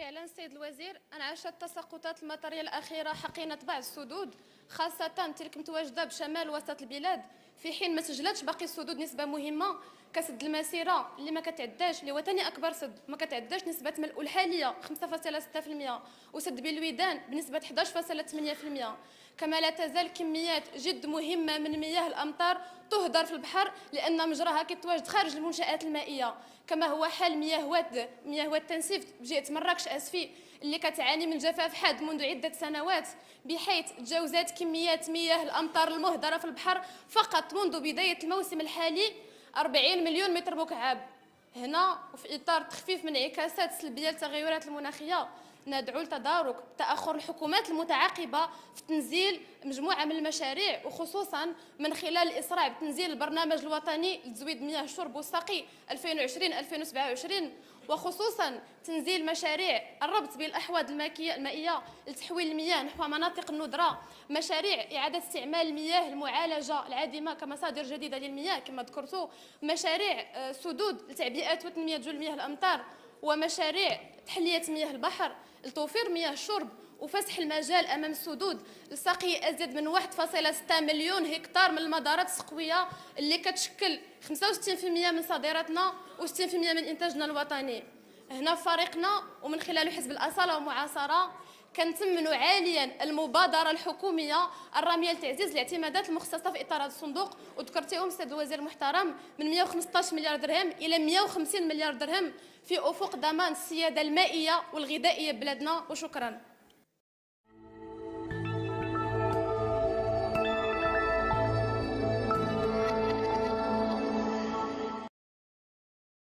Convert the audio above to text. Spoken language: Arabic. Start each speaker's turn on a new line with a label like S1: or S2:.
S1: فعلا سيد الوزير عاشت تساقطات المطريه الاخيره حقينه بعض السدود خاصه تلك متواجده بشمال وسط البلاد في حين ما سجلتش باقي السدود نسبه مهمه كسد المسيره اللي ما كتعداش اللي هو ثاني اكبر سد ما كتعداش نسبه ملؤه الحاليه 5.6% وسد بالويدان بنسبه 11.8% كما لا تزال كميات جد مهمة من مياه الأمطار تهدر في البحر لأن مجراها كيتواجد خارج المنشآت المائية كما هو حال مياه واد مياه واد تنسيف بجهة مراكش أسفي اللي كتعاني من جفاف حاد منذ عدة سنوات بحيث تجاوزت كميات مياه الأمطار المهدرة في البحر فقط منذ بداية الموسم الحالي 40 مليون متر مكعب هنا وفي إطار تخفيف من انعكاسات سلبية للتغيرات المناخية ندعو لتدارك تاخر الحكومات المتعاقبه في تنزيل مجموعه من المشاريع وخصوصا من خلال الاسراع بتنزيل البرنامج الوطني لتزويد مياه الشرب والسقي 2020 2027 وخصوصا تنزيل مشاريع الربط بين الاحواض المائيه لتحويل المياه نحو مناطق الندره مشاريع اعاده استعمال المياه المعالجه العادمه كمصادر جديده للمياه كما ذكرتوا مشاريع آه، سدود لتعبئه وتنميه جل مياه الامطار ومشاريع تحلية مياه البحر لتوفير مياه الشرب وفسح المجال امام السدود لسقي ازيد من 1.6 مليون هكتار من المدارات السقويه اللي كتشكل 65% من صادراتنا و60% من انتاجنا الوطني هنا فريقنا ومن خلال حزب الاصاله ومعاصره كنتمن عاليا المبادره الحكوميه الراميه لتعزيز الاعتمادات المخصصه في اطار هذا الصندوق وذكرتيهم السيد الوزير المحترم من 115 مليار درهم الى 150 مليار درهم في افق ضمان السياده المائيه والغذائيه ببلادنا وشكرا